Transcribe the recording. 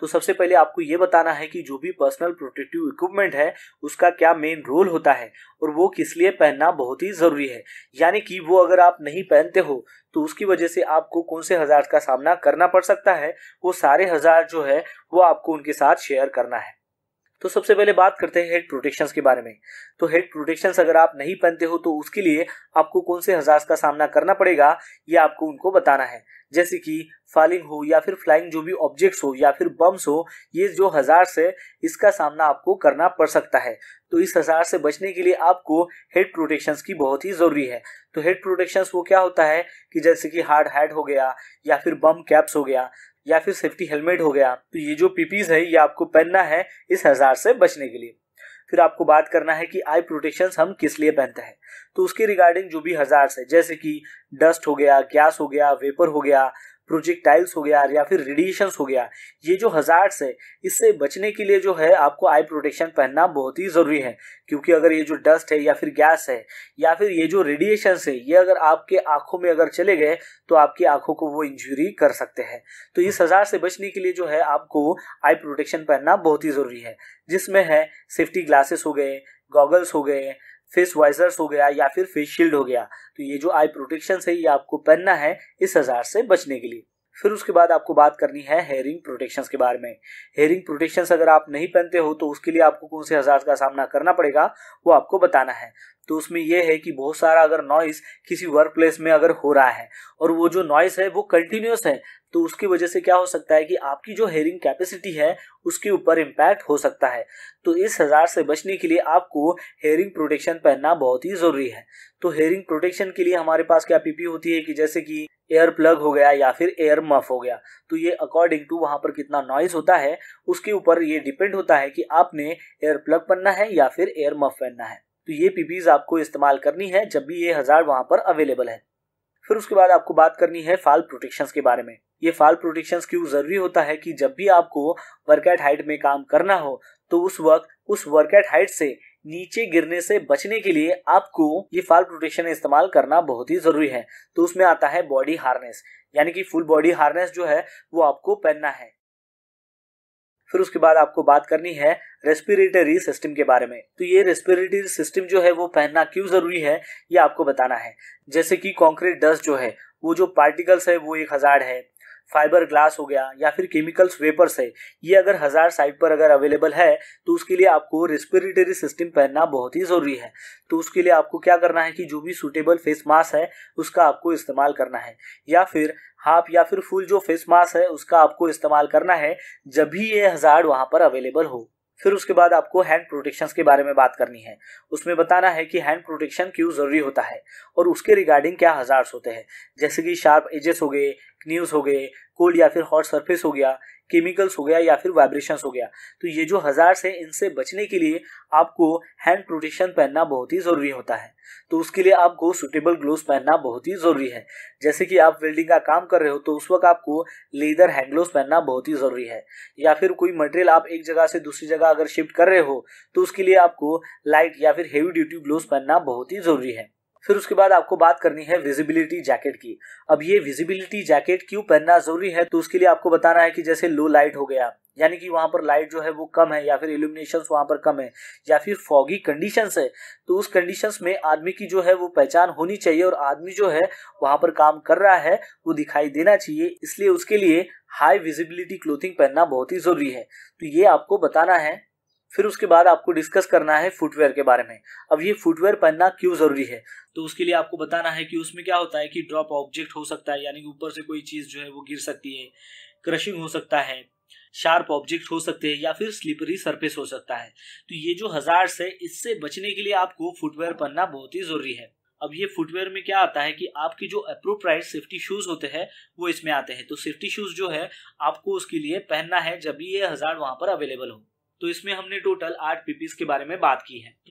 तो सबसे पहले आपको ये बताना है कि जो भी पर्सनल प्रोटेक्टिव इक्विपमेंट है उसका क्या मेन रोल होता है और वो किस लिए पहनना बहुत ही ज़रूरी है यानी कि वो अगर आप नहीं पहनते हो तो उसकी वजह से आपको कौन से हज़ार का सामना करना पड़ सकता है वो सारे हज़ार जो है वो आपको उनके साथ शेयर करना है तो सबसे पहले बात करते हैं हेड प्रोटेक्शन के बारे में तो हेड प्रोटेक्शन अगर आप नहीं पहनते हो तो उसके लिए आपको कौन से हजार का सामना करना पड़ेगा ये आपको उनको बताना है जैसे कि फॉलिंग हो या फिर फ्लाइंग जो भी ऑब्जेक्ट्स हो या फिर बम्स हो ये जो हजार से इसका सामना आपको करना पड़ सकता है तो इस हजार से बचने के लिए आपको हेड प्रोटेक्शन की बहुत ही जरूरी है तो हेड प्रोटेक्शन वो क्या होता है कि जैसे कि हार्ड हेड हो गया या फिर बम कैप्स हो गया या फिर सेफ्टी हेलमेट हो गया तो ये जो पीपीज है ये आपको पहनना है इस हजार से बचने के लिए फिर आपको बात करना है कि आई प्रोटेक्शन हम किस लिए पहनते हैं तो उसके रिगार्डिंग जो भी हजार्स है जैसे कि डस्ट हो गया गैस हो गया वेपर हो गया प्रोजेक्टाइल्स हो गया या फिर रेडिएशन हो गया ये जो हजार्ड्स है इससे बचने के लिए जो है आपको आई प्रोटेक्शन पहनना बहुत ही ज़रूरी है क्योंकि अगर ये जो डस्ट है या फिर गैस है या फिर ये जो रेडिएशन है ये अगर आपके आंखों में अगर चले गए तो आपकी आंखों को वो इंजरी कर सकते हैं तो इस हजार से बचने के लिए जो है आपको आई प्रोटेक्शन पहनना बहुत ही ज़रूरी है जिसमें है सेफ्टी ग्लासेस हो गए गॉगल्स हो गए फेस वाइजर्स हो गया या फिर फेस शील्ड हो गया तो ये जो आई प्रोटेक्शन है ये आपको पहनना है इस हजार से बचने के लिए फिर उसके बाद आपको बात करनी है हेयरिंग प्रोटेक्शंस के बारे में हेयरिंग प्रोटेक्शंस अगर आप नहीं पहनते हो तो उसके लिए आपको कौन से हजार का सामना करना पड़ेगा वो आपको बताना है तो उसमें यह है कि बहुत सारा अगर नॉइस किसी वर्क प्लेस में अगर हो रहा है और वो जो नॉइस है वो कंटिन्यूस है तो उसकी वजह से क्या हो सकता है कि आपकी जो हेयरिंग कैपेसिटी है उसके ऊपर इम्पैक्ट हो सकता है तो इस हजार से बचने के लिए आपको हेयरिंग प्रोटेक्शन पहनना बहुत ही जरूरी है तो हेयरिंग प्रोटेक्शन के लिए हमारे पास क्या पीपी होती है कि जैसे कि एयर प्लग हो गया या फिर एयर मफ हो गया तो ये अकॉर्डिंग टू वहाँ पर कितना नॉइज होता है उसके ऊपर ये डिपेंड होता है कि आपने एयर प्लग पहनना है या फिर एयर मफ पहनना है तो ये पीपीज आपको इस्तेमाल करनी है जब भी ये हजार वहाँ पर अवेलेबल है फिर उसके बाद आपको बात करनी है फाल प्रोटेक्शन के बारे में ये फाल प्रोटेक्शन क्यों जरूरी होता है कि जब भी आपको वर्कआउट हाइट में काम करना हो तो उस वक्त उस वर्कआउट हाइट से नीचे गिरने से बचने के लिए आपको ये फाल प्रोटेक्शन इस्तेमाल करना बहुत ही जरूरी है तो उसमें आता है बॉडी हार्नेस यानी कि फुल बॉडी हार्नेस जो है वो आपको पहनना है फिर उसके बाद आपको बात करनी है रेस्पिरेटरी सिस्टम के बारे में तो ये रेस्पिरेटरी सिस्टम जो है वो पहनना क्यों जरूरी है ये आपको बताना है जैसे कि कॉन्क्रीट डस्ट जो है वो जो पार्टिकल्स है वो एक हजार है फाइबर ग्लास हो गया या फिर केमिकल्स वेपर्स है ये अगर हज़ार साइट पर अगर अवेलेबल है तो उसके लिए आपको रेस्पिरेटरी सिस्टम पहनना बहुत ही ज़रूरी है तो उसके लिए आपको क्या करना है कि जो भी सूटेबल फेस मास्क है उसका आपको इस्तेमाल करना है या फिर हाफ या फिर फुल जो फेस मास्क है उसका आपको इस्तेमाल करना है जब भी ये हज़ार वहाँ पर अवेलेबल हो फिर उसके बाद आपको हैंड प्रोटेक्शन के बारे में बात करनी है उसमें बताना है कि हैंड प्रोटेक्शन क्यों ज़रूरी होता है और उसके रिगार्डिंग क्या हजार्स होते हैं जैसे कि शार्प एजेस हो गए न्यूज हो गए कोल्ड या फिर हॉट सरफेस हो गया केमिकल्स हो गया या फिर वाइब्रेशन हो गया तो ये जो हजार्स से इनसे बचने के लिए आपको हैंड प्रोटेक्शन पहनना बहुत ही जरूरी होता है तो उसके लिए आपको सुटेबल ग्लोव पहनना बहुत ही जरूरी है जैसे कि आप वेल्डिंग का काम कर रहे हो तो उस वक्त आपको लेदर हैंड ग्लोव पहनना बहुत ही जरूरी है या फिर कोई मटेरियल आप एक जगह से दूसरी जगह अगर शिफ्ट कर रहे हो तो उसके लिए आपको लाइट या फिर हेवी ड्यूटी ग्लोव पहनना बहुत ही जरूरी है फिर उसके बाद आपको बात करनी है विजिबिलिटी जैकेट की अब ये विजिबिलिटी जैकेट क्यों पहनना जरूरी है तो उसके लिए आपको बताना है कि जैसे लो लाइट हो गया यानी कि वहां पर लाइट जो है वो कम है या फिर इल्यूमिनेशन वहां पर कम है या फिर फॉगी कंडीशन है तो उस कंडीशन में आदमी की जो है वो पहचान होनी चाहिए और आदमी जो है वहां पर काम कर रहा है वो दिखाई देना चाहिए इसलिए उसके लिए हाई विजिबिलिटी क्लोथिंग पहनना बहुत ही जरूरी है तो ये आपको बताना है फिर उसके बाद आपको डिस्कस करना है फुटवेयर के बारे में अब ये फुटवेयर पहनना क्यों ज़रूरी है तो उसके लिए आपको बताना है कि उसमें क्या होता है कि ड्रॉप ऑब्जेक्ट हो सकता है यानी कि ऊपर से कोई चीज़ जो है वो गिर सकती है क्रशिंग हो सकता है शार्प ऑब्जेक्ट हो सकते हैं या फिर स्लिपरी सरफेस हो सकता है तो ये जो हजार्स है इससे बचने के लिए आपको फुटवेयर पहनना बहुत ही ज़रूरी है अब ये फुटवेयर में क्या आता है कि आपके जो अप्रोप्राइट सेफ्टी शूज होते हैं वो इसमें आते हैं तो सेफ्टी शूज जो है आपको उसके लिए पहनना है जब भी ये हजार वहां पर अवेलेबल हो तो इसमें हमने टोटल आठ पीपीज के बारे में बात की है